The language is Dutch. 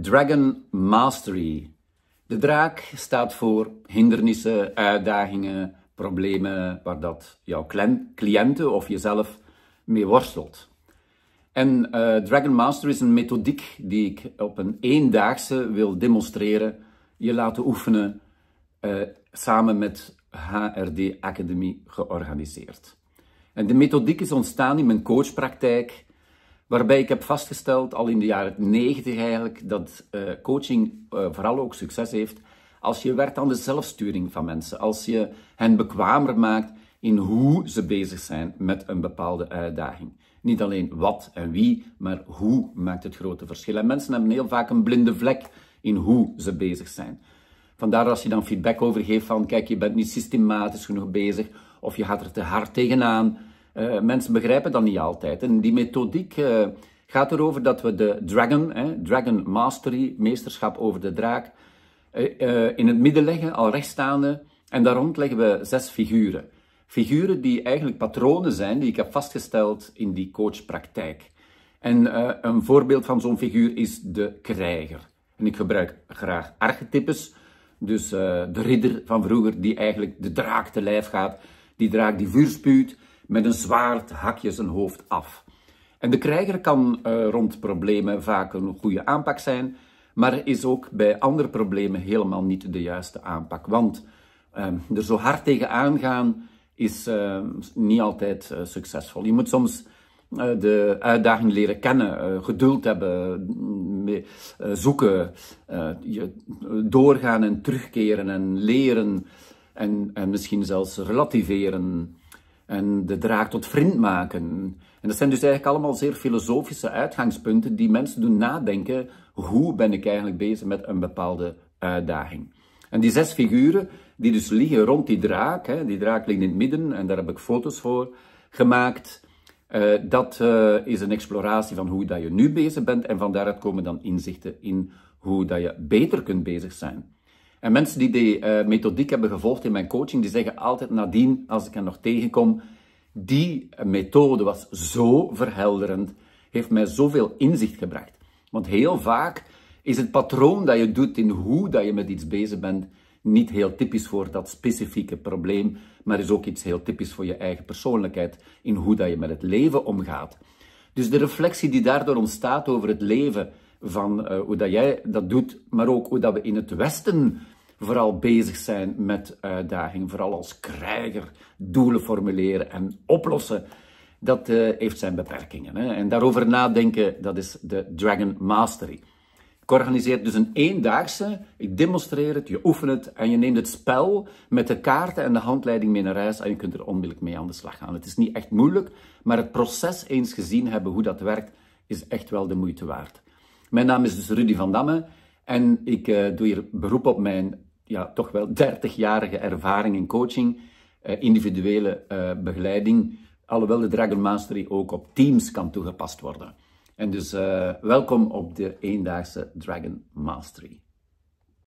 Dragon Mastery. De draak staat voor hindernissen, uitdagingen, problemen waar dat jouw cliënten of jezelf mee worstelt. En eh, Dragon Mastery is een methodiek die ik op een eendaagse wil demonstreren, je laten oefenen, eh, samen met HRD Academy georganiseerd. En de methodiek is ontstaan in mijn coachpraktijk Waarbij ik heb vastgesteld, al in de jaren 90 eigenlijk, dat eh, coaching eh, vooral ook succes heeft als je werkt aan de zelfsturing van mensen. Als je hen bekwamer maakt in hoe ze bezig zijn met een bepaalde uitdaging. Niet alleen wat en wie, maar hoe maakt het grote verschil. En mensen hebben heel vaak een blinde vlek in hoe ze bezig zijn. Vandaar als je dan feedback over geeft van, kijk, je bent niet systematisch genoeg bezig, of je gaat er te hard tegenaan, uh, mensen begrijpen dat niet altijd. En die methodiek eh, gaat erover dat we de dragon, dragon mastery, meesterschap over de draak, eh, in het midden leggen, al rechtstaande. En daar rond leggen we zes figuren. Figuren die eigenlijk patronen zijn die ik heb vastgesteld in die coachpraktijk. En een voorbeeld van zo'n figuur is de krijger. En ik gebruik graag archetypes. Dus de ridder van vroeger die eigenlijk de draak te lijf gaat. Die draak die vuur spuwt met een zwaard hak je zijn hoofd af. En de krijger kan eh, rond problemen vaak een goede aanpak zijn, maar is ook bij andere problemen helemaal niet de juiste aanpak. Want eh, er zo hard tegen aangaan is eh, niet altijd succesvol. Je moet soms de uitdaging leren kennen, geduld hebben, mm, zoeken, doorgaan en terugkeren en leren en, en misschien zelfs relativeren en de draak tot vriend maken. En dat zijn dus eigenlijk allemaal zeer filosofische uitgangspunten die mensen doen nadenken, hoe ben ik eigenlijk bezig met een bepaalde uitdaging. En die zes figuren, die dus liggen rond die draak, hè, die draak ligt in het midden en daar heb ik foto's voor gemaakt, eh, dat eh, is een exploratie van hoe dat je nu bezig bent en van daaruit komen dan inzichten in hoe dat je beter kunt bezig zijn. En mensen die die eh, methodiek hebben gevolgd in mijn coaching, die zeggen altijd nadien, als ik hen nog tegenkom, die methode was zo verhelderend, heeft mij zoveel inzicht gebracht. Want heel vaak is het patroon dat je doet in hoe dat je met iets bezig bent, niet heel typisch voor dat specifieke probleem, maar is ook iets heel typisch voor je eigen persoonlijkheid in hoe dat je met het leven omgaat. Dus de reflectie die daardoor ontstaat over het leven, van eh, hoe dat jij dat doet, maar ook hoe dat we in het Westen vooral bezig zijn met uitdaging, vooral als krijger doelen formuleren en oplossen, dat eh, heeft zijn beperkingen. Hè? En daarover nadenken, dat is de Dragon Mastery. Ik organiseer dus een eendaagse, ik demonstreer het, je oefent het en je neemt het spel met de kaarten en de handleiding mee naar huis en je kunt er onmiddellijk mee aan de slag gaan. Het is niet echt moeilijk, maar het proces eens gezien hebben hoe dat werkt, is echt wel de moeite waard. Mijn naam is dus Rudy van Damme. En ik eh, doe hier beroep op mijn ja, toch wel 30-jarige ervaring in coaching, eh, individuele uh, begeleiding, alhoewel de Dragon Mastery ook op teams kan toegepast worden. En dus welkom op de eendaagse Dragon Mastery.